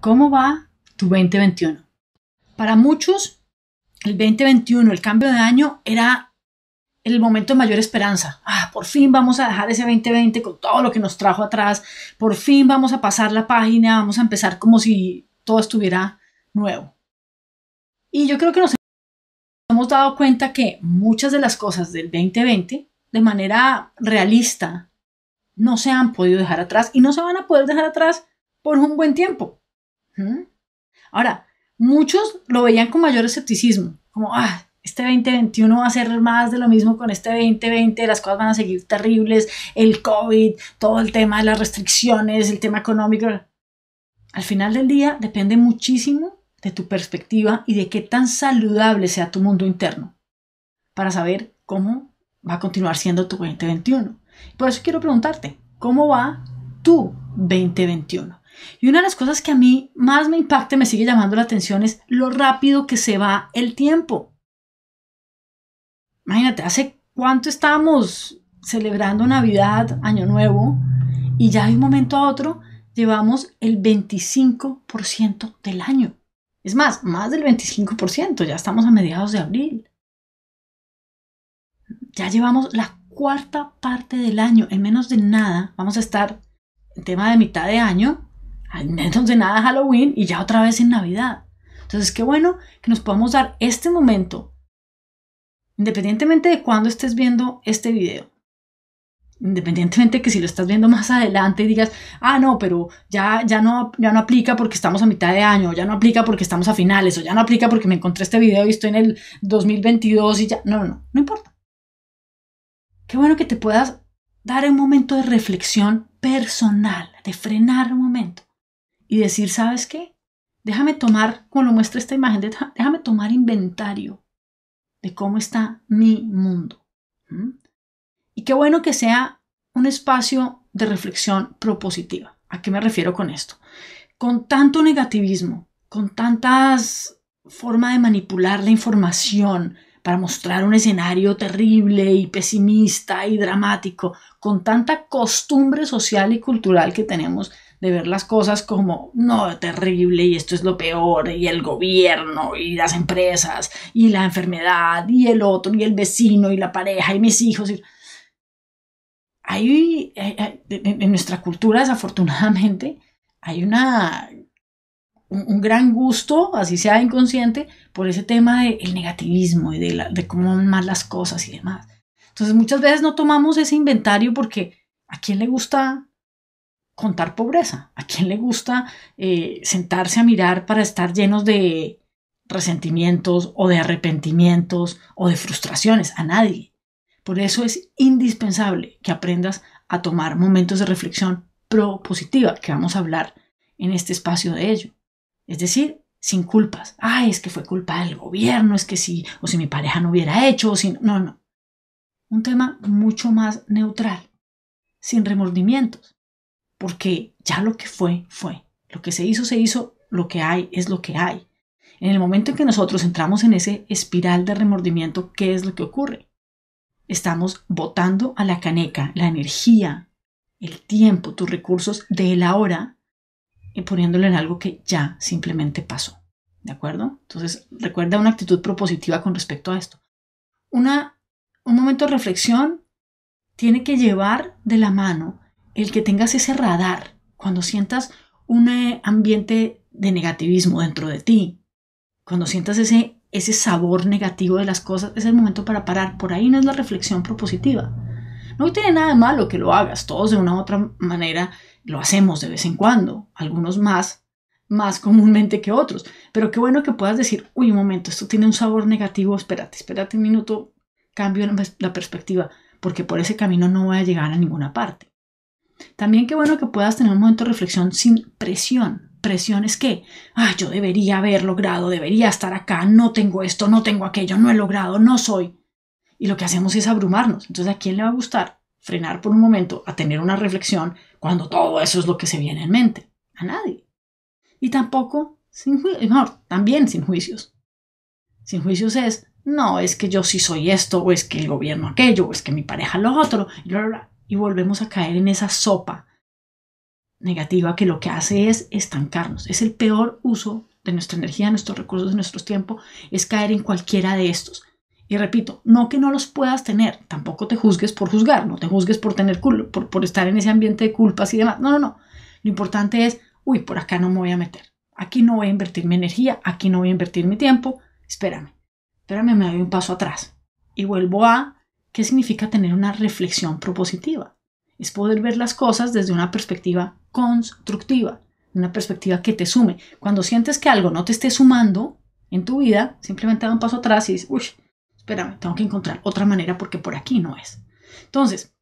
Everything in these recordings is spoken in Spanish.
¿Cómo va tu 2021? Para muchos, el 2021, el cambio de año, era el momento de mayor esperanza. Ah, por fin vamos a dejar ese 2020 con todo lo que nos trajo atrás. Por fin vamos a pasar la página, vamos a empezar como si todo estuviera nuevo. Y yo creo que nos hemos dado cuenta que muchas de las cosas del 2020, de manera realista, no se han podido dejar atrás y no se van a poder dejar atrás por un buen tiempo. Ahora, muchos lo veían con mayor escepticismo, como, ah, este 2021 va a ser más de lo mismo con este 2020, las cosas van a seguir terribles, el COVID, todo el tema de las restricciones, el tema económico. Al final del día depende muchísimo de tu perspectiva y de qué tan saludable sea tu mundo interno para saber cómo va a continuar siendo tu 2021. Por eso quiero preguntarte, ¿cómo va tu 2021? Y una de las cosas que a mí más me impacta, y me sigue llamando la atención, es lo rápido que se va el tiempo. Imagínate, hace cuánto estábamos celebrando Navidad, Año Nuevo, y ya de un momento a otro llevamos el 25% del año. Es más, más del 25%, ya estamos a mediados de abril. Ya llevamos la cuarta parte del año, en menos de nada, vamos a estar en tema de mitad de año, entonces nada Halloween y ya otra vez en Navidad. Entonces qué bueno que nos podamos dar este momento, independientemente de cuándo estés viendo este video. Independientemente de que si lo estás viendo más adelante y digas, ah, no, pero ya, ya, no, ya no aplica porque estamos a mitad de año, o ya no aplica porque estamos a finales, o ya no aplica porque me encontré este video y estoy en el 2022 y ya. No, no, no, no importa. Qué bueno que te puedas dar un momento de reflexión personal, de frenar un momento y decir, ¿sabes qué? Déjame tomar, como lo muestra esta imagen, déjame tomar inventario de cómo está mi mundo. Y qué bueno que sea un espacio de reflexión propositiva. ¿A qué me refiero con esto? Con tanto negativismo, con tantas formas de manipular la información para mostrar un escenario terrible y pesimista y dramático, con tanta costumbre social y cultural que tenemos de ver las cosas como, no, terrible, y esto es lo peor, y el gobierno, y las empresas, y la enfermedad, y el otro, y el vecino, y la pareja, y mis hijos. Hay, en nuestra cultura, desafortunadamente, hay una, un, gran gusto, así sea inconsciente, por ese tema del negativismo y de, de cómo van mal las cosas y demás. Entonces muchas veces no tomamos ese inventario porque ¿a quién le gusta contar pobreza. ¿A quién le gusta eh, sentarse a mirar para estar llenos de resentimientos o de arrepentimientos o de frustraciones? A nadie. Por eso es indispensable que aprendas a tomar momentos de reflexión propositiva, que vamos a hablar en este espacio de ello. Es decir, sin culpas. Ah, es que fue culpa del gobierno, es que si, o si mi pareja no hubiera hecho, o si. No, no. Un tema mucho más neutral, sin remordimientos porque ya lo que fue, fue. Lo que se hizo, se hizo, lo que hay es lo que hay. En el momento en que nosotros entramos en ese espiral de remordimiento, ¿qué es lo que ocurre? Estamos botando a la caneca la energía, el tiempo, tus recursos de la hora y poniéndolo en algo que ya simplemente pasó. ¿De acuerdo? Entonces, recuerda una actitud propositiva con respecto a esto. Una, un momento de reflexión tiene que llevar de la mano el que tengas ese radar cuando sientas un eh, ambiente de negativismo dentro de ti, cuando sientas ese, ese sabor negativo de las cosas, es el momento para parar. Por ahí no es la reflexión propositiva. No tiene nada de malo que lo hagas, todos de una u otra manera lo hacemos de vez en cuando, algunos más, más comúnmente que otros. Pero qué bueno que puedas decir, uy, un momento, esto tiene un sabor negativo, espérate, espérate un minuto, cambio la perspectiva, porque por ese camino no voy a llegar a ninguna parte. También qué bueno que puedas tener un momento de reflexión sin presión. Presión es que, ah, yo debería haber logrado, debería estar acá, no tengo esto, no tengo aquello, no he logrado, no soy. Y lo que hacemos es abrumarnos. Entonces, ¿a quién le va a gustar frenar por un momento a tener una reflexión cuando todo eso es lo que se viene en mente? A nadie. Y tampoco, sin mejor, también sin juicios. Sin juicios es, no, es que yo sí soy esto, o es que el gobierno aquello, o es que mi pareja lo otro, bla, bla, bla y volvemos a caer en esa sopa negativa que lo que hace es estancarnos. Es el peor uso de nuestra energía, de nuestros recursos, de nuestro tiempo, es caer en cualquiera de estos. Y repito, no que no los puedas tener, tampoco te juzgues por juzgar, no te juzgues por tener por, por estar en ese ambiente de culpas y demás. No, no, no. Lo importante es, uy, por acá no me voy a meter. Aquí no voy a invertir mi energía, aquí no voy a invertir mi tiempo. Espérame, espérame, me doy un paso atrás y vuelvo a ¿Qué significa tener una reflexión propositiva? Es poder ver las cosas desde una perspectiva constructiva, una perspectiva que te sume. Cuando sientes que algo no te esté sumando en tu vida, simplemente da un paso atrás y dices, uy, espérame, tengo que encontrar otra manera porque por aquí no es. Entonces,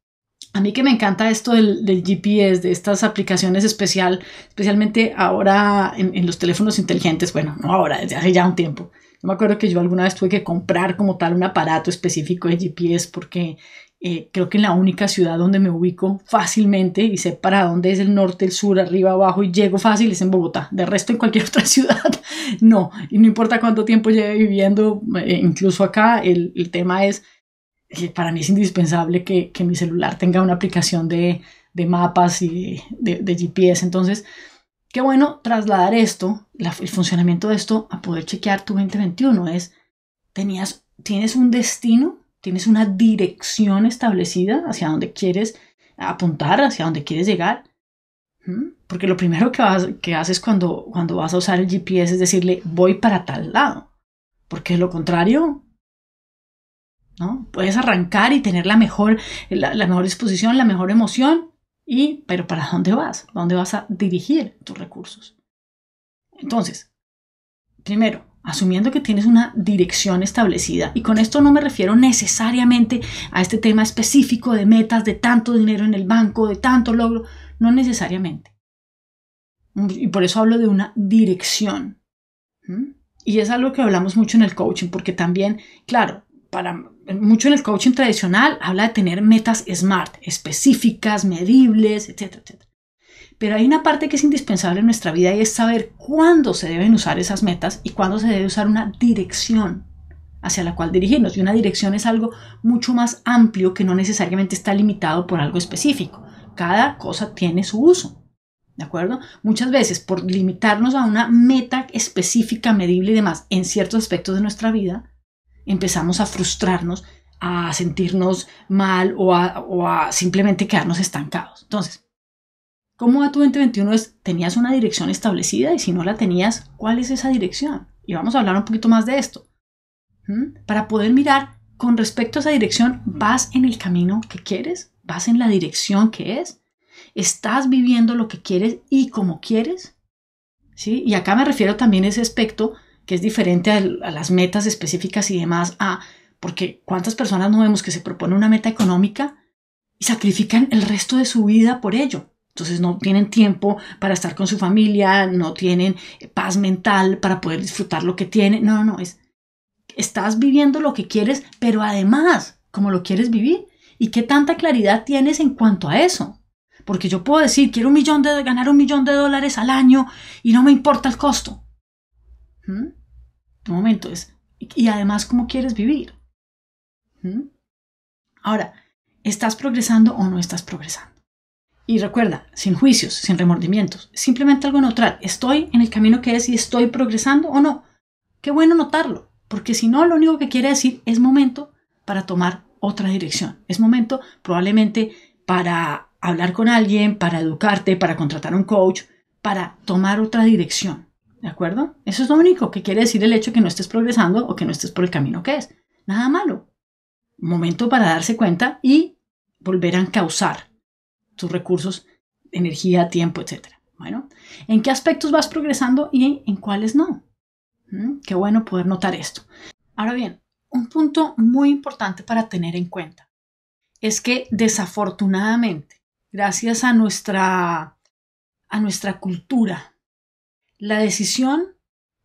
a mí que me encanta esto del, GPS, de estas aplicaciones especial, especialmente ahora en los teléfonos inteligentes, bueno, no ahora, desde hace ya un tiempo no me acuerdo que yo alguna vez tuve que comprar como tal un aparato específico de GPS porque eh, creo que en la única ciudad donde me ubico fácilmente y sé para dónde es el norte, el sur, arriba, abajo y llego fácil es en Bogotá. De resto, en cualquier otra ciudad, no. Y no importa cuánto tiempo lleve viviendo, eh, incluso acá, el, el tema es, para mí es indispensable que, que, mi celular tenga una aplicación de, de mapas y de, de GPS. Entonces, Qué bueno trasladar esto, el funcionamiento de esto, a poder chequear tu 2021. Es, tenías, tienes un destino, tienes una dirección establecida hacia dónde quieres apuntar, hacia dónde quieres llegar. ¿Mm? Porque lo primero que, que haces cuando, cuando vas a usar el GPS es decirle, voy para tal lado. Porque lo contrario, ¿no? Puedes arrancar y tener la mejor, la, la mejor disposición, la mejor emoción, y, pero ¿para dónde vas? ¿Dónde vas a dirigir tus recursos? Entonces, primero, asumiendo que tienes una dirección establecida, y con esto no me refiero necesariamente a este tema específico de metas, de tanto dinero en el banco, de tanto logro, no necesariamente. Y por eso hablo de una dirección. Y es algo que hablamos mucho en el coaching, porque también, claro, para mucho en el coaching tradicional habla de tener metas SMART, específicas, medibles, etcétera, etcétera. Pero hay una parte que es indispensable en nuestra vida y es saber cuándo se deben usar esas metas y cuándo se debe usar una dirección hacia la cual dirigirnos. Y una dirección es algo mucho más amplio que no necesariamente está limitado por algo específico. Cada cosa tiene su uso. ¿De acuerdo? Muchas veces por limitarnos a una meta específica, medible y demás en ciertos aspectos de nuestra vida, empezamos a frustrarnos, a sentirnos mal o a, o a simplemente quedarnos estancados. Entonces, ¿cómo va tu 2021? ¿Tenías una dirección establecida? Y si no la tenías, ¿cuál es esa dirección? Y vamos a hablar un poquito más de esto. ¿Mm? Para poder mirar con respecto a esa dirección, ¿vas en el camino que quieres? ¿Vas en la dirección que es? ¿Estás viviendo lo que quieres y como quieres? ¿Sí? Y acá me refiero también a ese aspecto que es diferente a, las metas específicas y demás, a, porque cuántas personas no vemos que se propone una meta económica y sacrifican el resto de su vida por ello. Entonces no tienen tiempo para estar con su familia, no tienen eh, paz mental para poder disfrutar lo que tienen. No, no, es estás viviendo lo que quieres, pero además ¿cómo lo quieres vivir y qué tanta claridad tienes en cuanto a eso. Porque yo puedo decir, quiero un millón de ganar un millón de dólares al año y no me importa el costo. ¿Mm? Este momento. Es, y además, ¿cómo quieres vivir? ¿Mm? Ahora, ¿estás progresando o no estás progresando? Y recuerda, sin juicios, sin remordimientos, simplemente algo neutral. ¿Estoy en el camino que es y estoy progresando o no? Qué bueno notarlo, porque si no, lo único que quiere decir es momento para tomar otra dirección. Es momento probablemente para hablar con alguien, para educarte, para contratar un coach, para tomar otra dirección. ¿De acuerdo? Eso es lo único que quiere decir el hecho de que no estés progresando o que no estés por el camino que es. Nada malo. Momento para darse cuenta y volver a encauzar tus recursos, energía, tiempo, etc. Bueno, ¿en qué aspectos vas progresando y en cuáles no? Mm, qué bueno poder notar esto. Ahora bien, un punto muy importante para tener en cuenta es que desafortunadamente, gracias a nuestra, a nuestra cultura, la decisión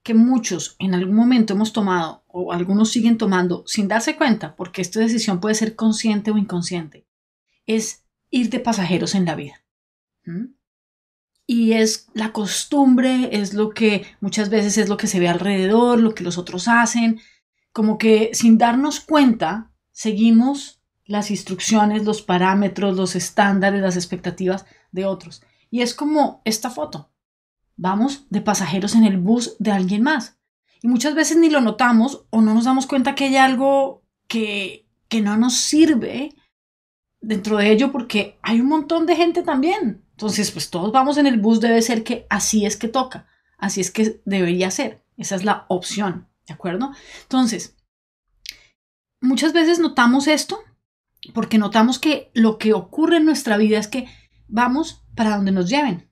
que muchos en algún momento hemos tomado o algunos siguen tomando sin darse cuenta, porque esta decisión puede ser consciente o inconsciente, es ir de pasajeros en la vida. Y es la costumbre, es lo que muchas veces es lo que se ve alrededor, lo que los otros hacen, como que sin darnos cuenta seguimos las instrucciones, los parámetros, los estándares, las expectativas de otros. Y es como esta foto. Vamos de pasajeros en el bus de alguien más. Y muchas veces ni lo notamos o no nos damos cuenta que hay algo que, que no nos sirve dentro de ello porque hay un montón de gente también. Entonces, pues todos vamos en el bus, debe ser que así es que toca, así es que debería ser. Esa es la opción, ¿de acuerdo? Entonces, muchas veces notamos esto porque notamos que lo que ocurre en nuestra vida es que vamos para donde nos lleven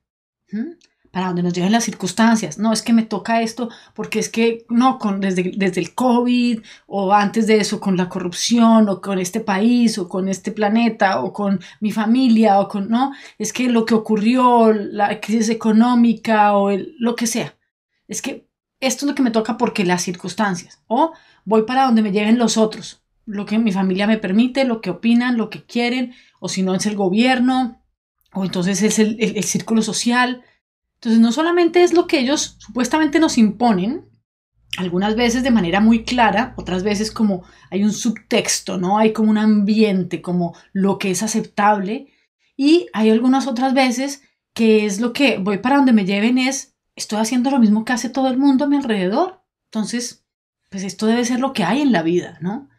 para donde nos lleven las circunstancias. No, es que me toca esto porque es que, no, con, desde, desde el COVID o antes de eso, con la corrupción o con este país o con este planeta o con mi familia o con, no, es que lo que ocurrió, la crisis económica o lo que sea. Es que esto es lo que me toca porque las circunstancias. O voy para donde me lleven los otros, lo que mi familia me permite, lo que opinan, lo que quieren, o si no es el gobierno, o entonces es el círculo social. Entonces, no solamente es lo que ellos supuestamente nos imponen, algunas veces de manera muy clara, otras veces como hay un subtexto, ¿no? Hay como un ambiente, como lo que es aceptable. Y hay algunas otras veces que es lo que voy para donde me lleven es, estoy haciendo lo mismo que hace todo el mundo a mi alrededor. Entonces, pues esto debe ser lo que hay en la vida, ¿no?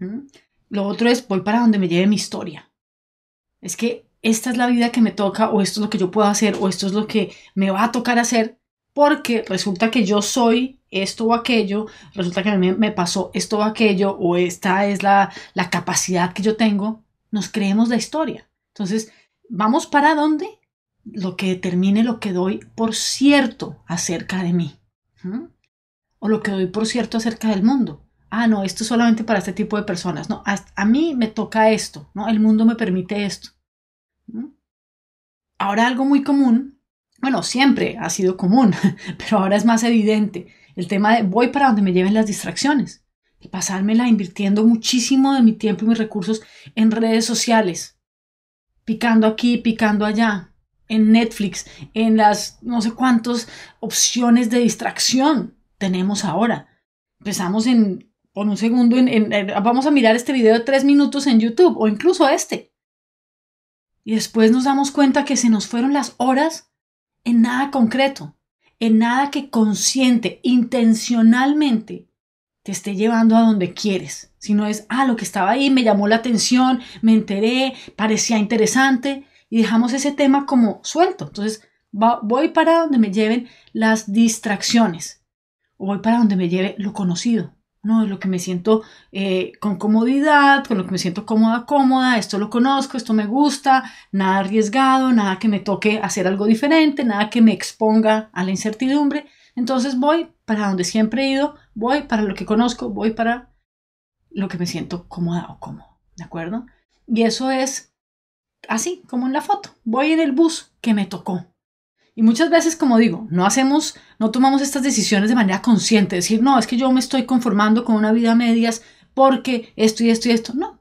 ¿Mm? Lo otro es, voy para donde me lleve mi historia. Es que esta es la vida que me toca o esto es lo que yo puedo hacer o esto es lo que me va a tocar hacer porque resulta que yo soy esto o aquello, resulta que a mí me pasó esto o aquello o esta es la, la capacidad que yo tengo, nos creemos la historia. Entonces, vamos para dónde? Lo que determine lo que doy por cierto acerca de mí. O lo que doy por cierto acerca del mundo ah, no, esto es solamente para este tipo de personas, no, a, a, mí me toca esto, ¿no? El mundo me permite esto. Ahora algo muy común, bueno, siempre ha sido común, pero ahora es más evidente, el tema de voy para donde me lleven las distracciones y pasármela invirtiendo muchísimo de mi tiempo y mis recursos en redes sociales, picando aquí, picando allá, en Netflix, en las no sé cuántas opciones de distracción tenemos ahora. Empezamos en, por un segundo, vamos a mirar este video de tres minutos en YouTube o incluso este. Y después nos damos cuenta que se nos fueron las horas en nada concreto, en nada que consciente, intencionalmente te esté llevando a donde quieres, Si no es, ah, lo que estaba ahí me llamó la atención, me enteré, parecía interesante y dejamos ese tema como suelto. Entonces, voy para donde me lleven las distracciones o voy para donde me lleve lo conocido, no, es lo que me siento eh, con comodidad, con lo que me siento cómoda, cómoda, esto lo conozco, esto me gusta, nada arriesgado, nada que me toque hacer algo diferente, nada que me exponga a la incertidumbre. Entonces voy para donde siempre he ido, voy para lo que conozco, voy para lo que me siento cómoda o cómodo, ¿de acuerdo? Y eso es así, como en la foto. Voy en el bus que me tocó, y muchas veces, como digo, no hacemos, no tomamos estas decisiones de manera consciente, decir, no, es que yo me estoy conformando con una vida a medias porque esto y esto y esto. No.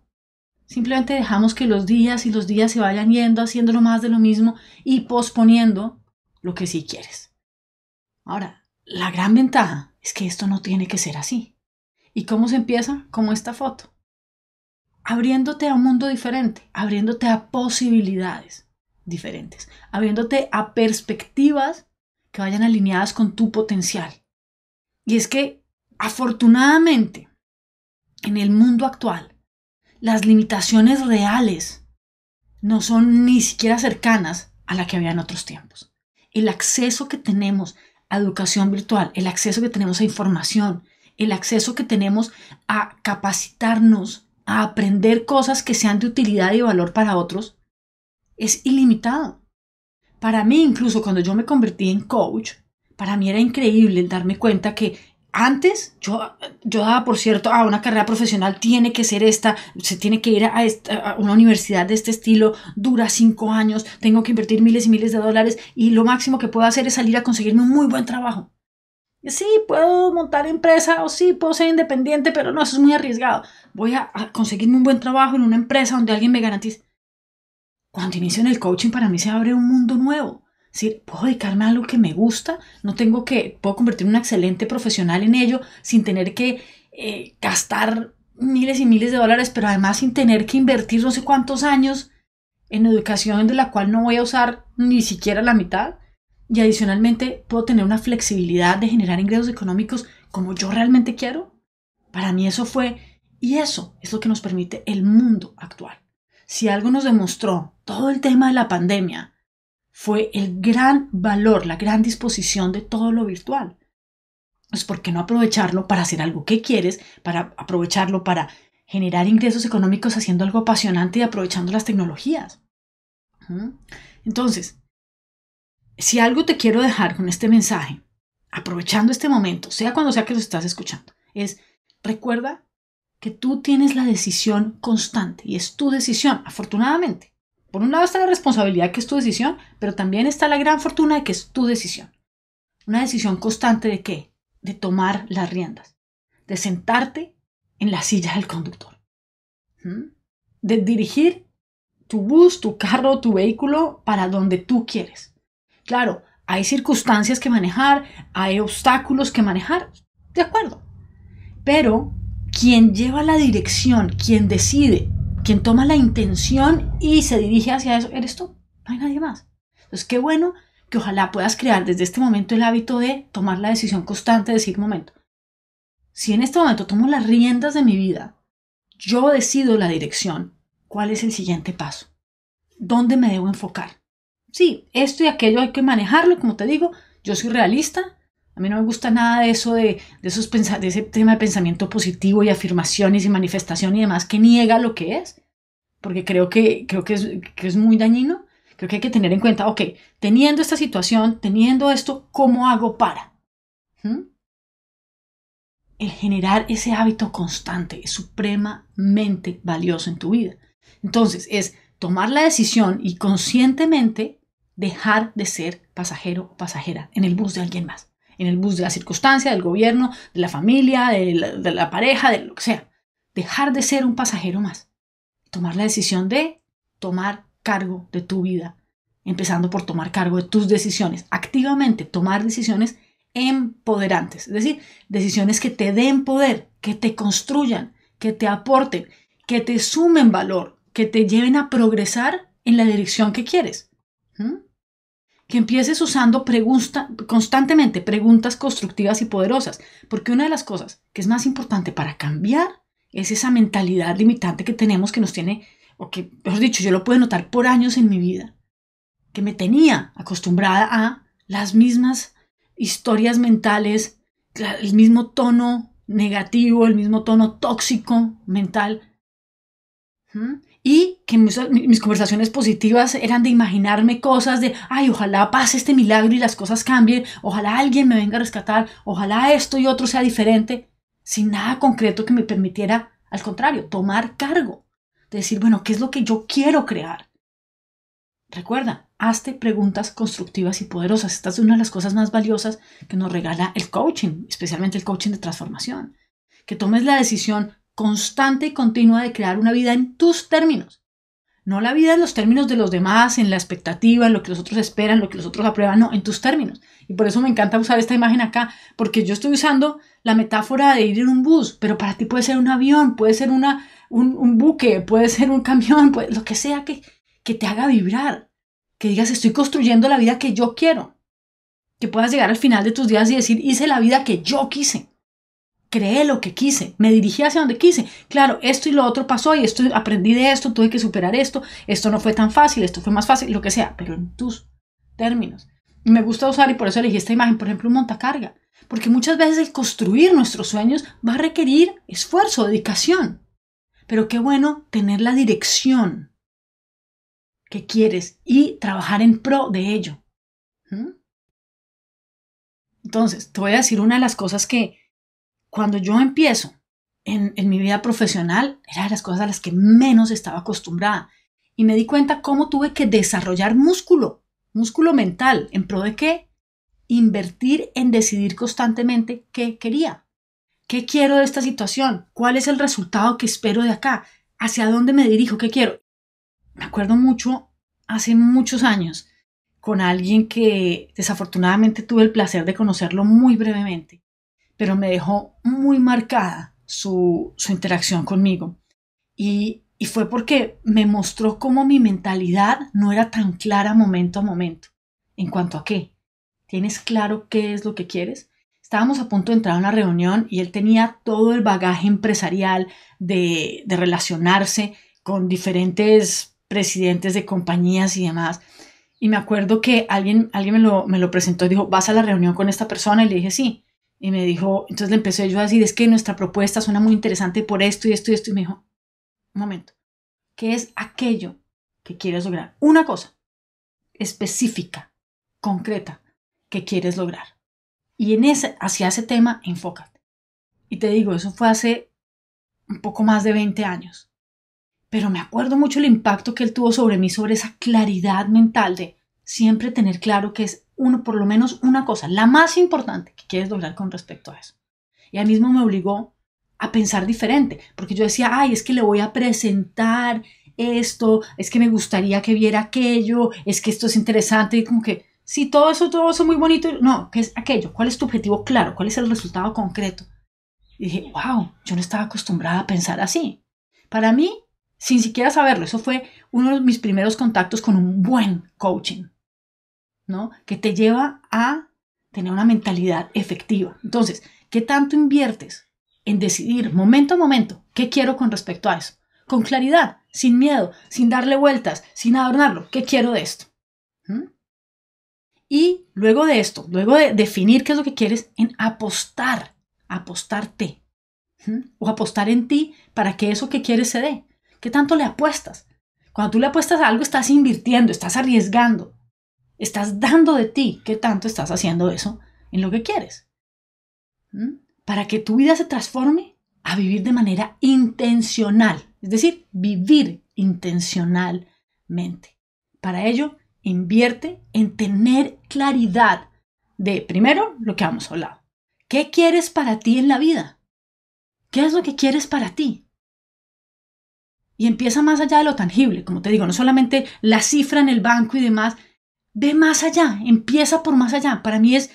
Simplemente dejamos que los días y los días se vayan yendo haciéndolo más de lo mismo y posponiendo lo que sí quieres. Ahora, la gran ventaja es que esto no tiene que ser así. ¿Y cómo se empieza? Como esta foto. Abriéndote a un mundo diferente, abriéndote a posibilidades diferentes, abriéndote a perspectivas que vayan alineadas con tu potencial. Y es que, afortunadamente, en el mundo actual, las limitaciones reales no son ni siquiera cercanas a las que había en otros tiempos. El acceso que tenemos a educación virtual, el acceso que tenemos a información, el acceso que tenemos a capacitarnos, a aprender cosas que sean de utilidad y valor para otros, es ilimitado. Para mí, incluso cuando yo me convertí en coach, para mí era increíble darme cuenta que antes yo, yo daba por cierto, a ah, una carrera profesional tiene que ser esta, se tiene que ir a, una universidad de este estilo, dura cinco años, tengo que invertir miles y miles de dólares y lo máximo que puedo hacer es salir a conseguirme un muy buen trabajo. sí, puedo montar empresa o sí, puedo ser independiente, pero no, eso es muy arriesgado. Voy a conseguirme un buen trabajo en una empresa donde alguien me garantice cuando inicio en el coaching para mí se abre un mundo nuevo. Es decir, puedo dedicarme a algo que me gusta, no tengo que, puedo convertirme en un excelente profesional en ello sin tener que eh, gastar miles y miles de dólares, pero además sin tener que invertir no sé cuántos años en educación de la cual no voy a usar ni siquiera la mitad. Y adicionalmente puedo tener una flexibilidad de generar ingresos económicos como yo realmente quiero. Para mí eso fue, y eso es lo que nos permite el mundo actual si algo nos demostró todo el tema de la pandemia, fue el gran valor, la gran disposición de todo lo virtual. Pues, ¿por qué no aprovecharlo para hacer algo que quieres, para aprovecharlo para generar ingresos económicos haciendo algo apasionante y aprovechando las tecnologías? ¿Mm? Entonces, si algo te quiero dejar con este mensaje, aprovechando este momento, sea cuando sea que lo estás escuchando, es recuerda que tú tienes la decisión constante y es tu decisión, afortunadamente. Por un lado está la responsabilidad que es tu decisión, pero también está la gran fortuna de que es tu decisión. Una decisión constante de qué? De tomar las riendas, de sentarte en la silla del conductor, de dirigir tu bus, tu carro, tu vehículo para donde tú quieres. Claro, hay circunstancias que manejar, hay obstáculos que manejar, de acuerdo. Pero quien lleva la dirección, quien decide, quien toma la intención y se dirige hacia eso, eres tú, no hay nadie más. Entonces, qué bueno que ojalá puedas crear desde este momento el hábito de tomar la decisión constante, de decir, momento, si en este momento tomo las riendas de mi vida, yo decido la dirección, ¿cuál es el siguiente paso? ¿Dónde me debo enfocar? Sí, esto y aquello hay que manejarlo, como te digo, yo soy realista, a mí no me gusta nada de eso, de, de ese tema de pensamiento positivo y afirmaciones y manifestación y demás que niega lo que es, porque creo que, creo que, es, que es muy dañino. Creo que hay que tener en cuenta, ok, teniendo esta situación, teniendo esto, ¿cómo hago para? ¿Mm? El generar ese hábito constante es supremamente valioso en tu vida. Entonces, es tomar la decisión y conscientemente dejar de ser pasajero o pasajera en el bus de alguien más en el bus de la circunstancia, del gobierno, de la familia, de la, pareja, de lo que sea. Dejar de ser un pasajero más. Tomar la decisión de tomar cargo de tu vida, empezando por tomar cargo de tus decisiones, activamente tomar decisiones empoderantes, es decir, decisiones que te den poder, que te construyan, que te aporten, que te sumen valor, que te lleven a progresar en la dirección que quieres. ¿Mm? que empieces usando constantemente preguntas constructivas y poderosas, porque una de las cosas que es más importante para cambiar es esa mentalidad limitante que tenemos que nos tiene, o que, mejor dicho, yo lo puedo notar por años en mi vida, que me tenía acostumbrada a las mismas historias mentales, el mismo tono negativo, el mismo tono tóxico mental y que mis, mis, conversaciones positivas eran de imaginarme cosas de, ay, ojalá pase este milagro y las cosas cambien, ojalá alguien me venga a rescatar, ojalá esto y otro sea diferente, sin nada concreto que me permitiera, al contrario, tomar cargo, decir, bueno, ¿qué es lo que yo quiero crear? Recuerda, hazte preguntas constructivas y poderosas. Esta es una de las cosas más valiosas que nos regala el coaching, especialmente el coaching de transformación. Que tomes la decisión constante y continua de crear una vida en tus términos. No la vida en los términos de los demás, en la expectativa, en lo que los otros esperan, lo que los otros aprueban, no, en tus términos. Y por eso me encanta usar esta imagen acá, porque yo estoy usando la metáfora de ir en un bus, pero para ti puede ser un avión, puede ser una, un, buque, puede ser un camión, lo que sea que, que te haga vibrar, que digas estoy construyendo la vida que yo quiero, que puedas llegar al final de tus días y decir hice la vida que yo quise creé lo que quise, me dirigí hacia donde quise. Claro, esto y lo otro pasó y esto aprendí de esto, tuve que superar esto, esto no fue tan fácil, esto fue más fácil, lo que sea, pero en tus términos. Me gusta usar y por eso elegí esta imagen, por ejemplo, un montacarga, porque muchas veces el construir nuestros sueños va a requerir esfuerzo, dedicación. Pero qué bueno tener la dirección que quieres y trabajar en pro de ello. Entonces, te voy a decir una de las cosas que, cuando yo empiezo en, mi vida profesional, era de las cosas a las que menos estaba acostumbrada. Y me di cuenta cómo tuve que desarrollar músculo, músculo mental, en pro de qué? Invertir en decidir constantemente qué quería. ¿Qué quiero de esta situación? ¿Cuál es el resultado que espero de acá? ¿Hacia dónde me dirijo? ¿Qué quiero? Me acuerdo mucho, hace muchos años, con alguien que desafortunadamente tuve el placer de conocerlo muy brevemente pero me dejó muy marcada su, interacción conmigo. Y, fue porque me mostró cómo mi mentalidad no era tan clara momento a momento. ¿En cuanto a qué? ¿Tienes claro qué es lo que quieres? Estábamos a punto de entrar a una reunión y él tenía todo el bagaje empresarial de, de relacionarse con diferentes presidentes de compañías y demás. Y me acuerdo que alguien, alguien me, lo, me lo presentó y dijo, ¿vas a la reunión con esta persona? Y le dije, sí. Y me dijo, entonces le empecé yo a decir, es que nuestra propuesta suena muy interesante por esto y esto y esto. Y me dijo, un momento, ¿qué es aquello que quieres lograr? Una cosa específica, concreta, que quieres lograr. Y en ese, hacia ese tema, enfócate. Y te digo, eso fue hace un poco más de 20 años. Pero me acuerdo mucho el impacto que él tuvo sobre mí, sobre esa claridad mental de siempre tener claro que es uno, por lo menos una cosa, la más importante que quieres lograr con respecto a eso. Y ahí mismo me obligó a pensar diferente, porque yo decía, ay, es que le voy a presentar esto, es que me gustaría que viera aquello, es que esto es interesante y como que, si todo eso, todo eso muy bonito, no, ¿qué es aquello? ¿Cuál es tu objetivo claro? ¿Cuál es el resultado concreto? Y dije, wow, yo no estaba acostumbrada a pensar así. Para mí, sin siquiera saberlo, eso fue uno de mis primeros contactos con un buen coaching. Que te lleva a tener una mentalidad efectiva. Entonces, ¿qué tanto inviertes en decidir momento a momento qué quiero con respecto a eso? Con claridad, sin miedo, sin darle vueltas, sin adornarlo. ¿Qué quiero de esto? ¿Mm? Y luego de esto, luego de definir qué es lo que quieres, en apostar, apostarte. ¿Mm? O apostar en ti para que eso que quieres se dé. ¿Qué tanto le apuestas? Cuando tú le apuestas a algo, estás invirtiendo, estás arriesgando. Estás dando de ti. ¿Qué tanto estás haciendo eso en lo que quieres? ¿Mm? Para que tu vida se transforme a vivir de manera intencional. Es decir, vivir intencionalmente. Para ello, invierte en tener claridad de, primero, lo que hemos hablado. ¿Qué quieres para ti en la vida? ¿Qué es lo que quieres para ti? Y empieza más allá de lo tangible, como te digo, no solamente la cifra en el banco y demás, Ve más allá, empieza por más allá. Para mí es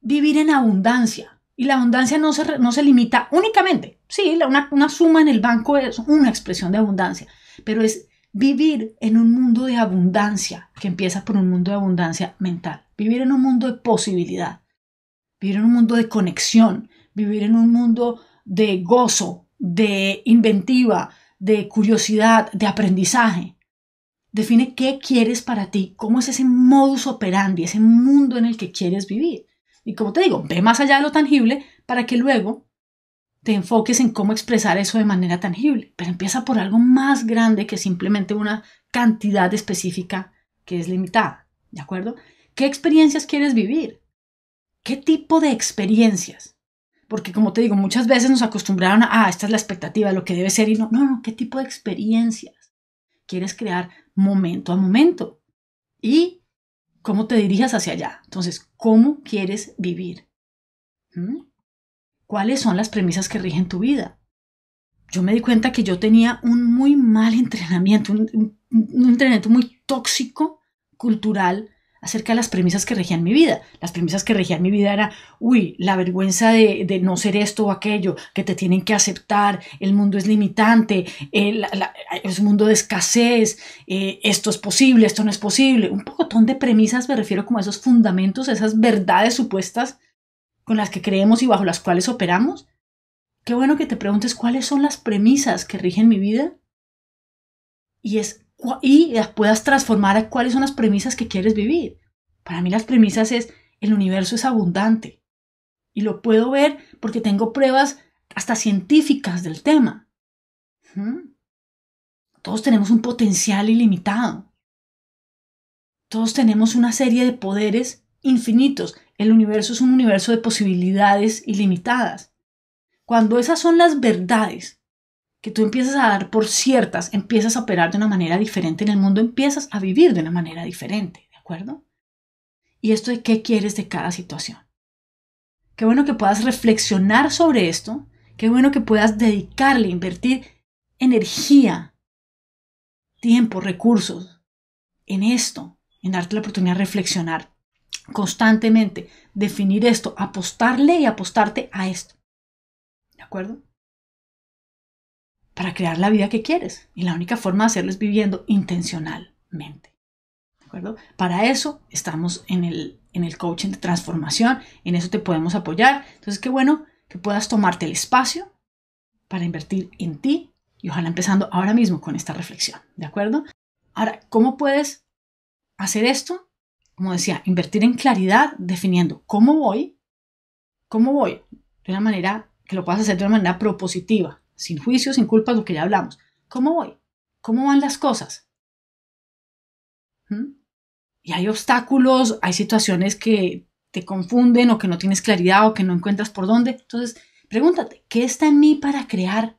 vivir en abundancia. Y la abundancia no se, no se limita únicamente. Sí, una, una suma en el banco es una expresión de abundancia, pero es vivir en un mundo de abundancia, que empieza por un mundo de abundancia mental. Vivir en un mundo de posibilidad, vivir en un mundo de conexión, vivir en un mundo de gozo, de inventiva, de curiosidad, de aprendizaje. Define qué quieres para ti, cómo es ese modus operandi, ese mundo en el que quieres vivir. Y como te digo, ve más allá de lo tangible para que luego te enfoques en cómo expresar eso de manera tangible. Pero empieza por algo más grande que simplemente una cantidad específica que es limitada. ¿De acuerdo? ¿Qué experiencias quieres vivir? ¿Qué tipo de experiencias? Porque como te digo, muchas veces nos acostumbraron a, ah, esta es la expectativa, lo que debe ser y no, no, no, ¿qué tipo de experiencias? quieres crear momento a momento y cómo te dirijas hacia allá. Entonces, ¿cómo quieres vivir? ¿Mm? ¿Cuáles son las premisas que rigen tu vida? Yo me di cuenta que yo tenía un muy mal entrenamiento, un entrenamiento muy tóxico, cultural, acerca de las premisas que regían mi vida. Las premisas que regían mi vida era, uy, la vergüenza de, no ser esto o aquello, que te tienen que aceptar, el mundo es limitante, eh, es un mundo de escasez, eh, esto es posible, esto no es posible. Un pocotón de premisas me refiero como a esos fundamentos, esas verdades supuestas con las que creemos y bajo las cuales operamos. Qué bueno que te preguntes cuáles son las premisas que rigen mi vida. Y es y las puedas transformar a cuáles son las premisas que quieres vivir. Para mí las premisas es el universo es abundante y lo puedo ver porque tengo pruebas hasta científicas del tema. Todos tenemos un potencial ilimitado. Todos tenemos una serie de poderes infinitos. El universo es un universo de posibilidades ilimitadas. Cuando esas son las verdades que tú empiezas a dar por ciertas, empiezas a operar de una manera diferente en el mundo, empiezas a vivir de una manera diferente, ¿de acuerdo? Y esto de qué quieres de cada situación. Qué bueno que puedas reflexionar sobre esto, qué bueno que puedas dedicarle, invertir energía, tiempo, recursos en esto, en darte la oportunidad de reflexionar constantemente, definir esto, apostarle y apostarte a esto. ¿De acuerdo? para crear la vida que quieres. Y la única forma de hacerlo es viviendo intencionalmente. ¿De acuerdo? Para eso estamos en el, en el coaching de transformación, en eso te podemos apoyar. Entonces, qué bueno que puedas tomarte el espacio para invertir en ti y ojalá empezando ahora mismo con esta reflexión, ¿de acuerdo? Ahora, ¿cómo puedes hacer esto? Como decía, invertir en claridad definiendo cómo voy, cómo voy, de una manera que lo puedas hacer de una manera propositiva, sin juicio, sin culpas, lo que ya hablamos. ¿Cómo voy? ¿Cómo van las cosas? ¿Mm? Y hay obstáculos, hay situaciones que te confunden o que no tienes claridad o que no encuentras por dónde. Entonces, pregúntate, ¿qué está en mí para crear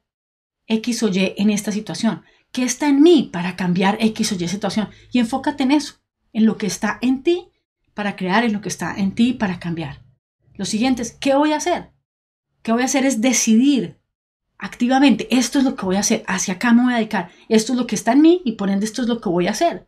X o Y en esta situación? ¿Qué está en mí para cambiar X o Y situación? Y enfócate en eso, en lo que está en ti para crear, en lo que está en ti para cambiar. Lo siguiente es, ¿qué voy a hacer? ¿Qué voy a hacer? Es decidir activamente, esto es lo que voy a hacer, hacia acá me voy a dedicar, esto es lo que está en mí y por ende esto es lo que voy a hacer.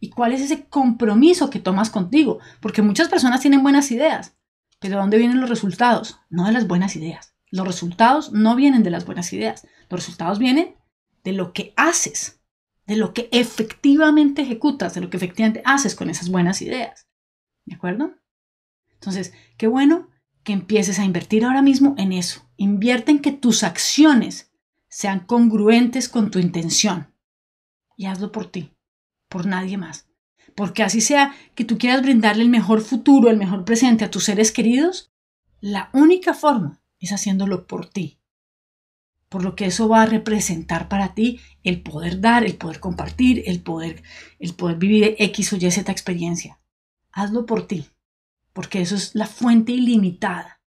¿Y cuál es ese compromiso que tomas contigo? Porque muchas personas tienen buenas ideas, pero ¿de dónde vienen los resultados? No de las buenas ideas. Los resultados no vienen de las buenas ideas, los resultados vienen de lo que haces, de lo que efectivamente ejecutas, de lo que efectivamente haces con esas buenas ideas. ¿De acuerdo? Entonces, qué bueno que empieces a invertir ahora mismo en eso. Invierte en que tus acciones sean congruentes con tu intención. Y hazlo por ti, por nadie más. Porque así sea que tú quieras brindarle el mejor futuro, el mejor presente a tus seres queridos, la única forma es haciéndolo por ti. Por lo que eso va a representar para ti el poder dar, el poder compartir, el poder, el poder vivir X o Y Z experiencia. Hazlo por ti, porque eso es la fuente ilimitada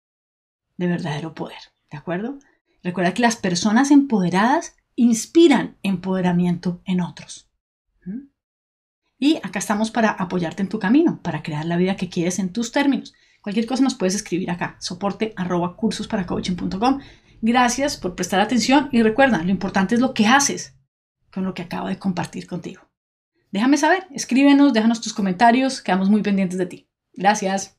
de verdadero poder, ¿de acuerdo? Recuerda que las personas empoderadas inspiran empoderamiento en otros. Y acá estamos para apoyarte en tu camino, para crear la vida que quieres en tus términos. Cualquier cosa nos puedes escribir acá, soporte arroba cursos para Gracias por prestar atención y recuerda, lo importante es lo que haces con lo que acabo de compartir contigo. Déjame saber, escríbenos, déjanos tus comentarios, quedamos muy pendientes de ti. Gracias.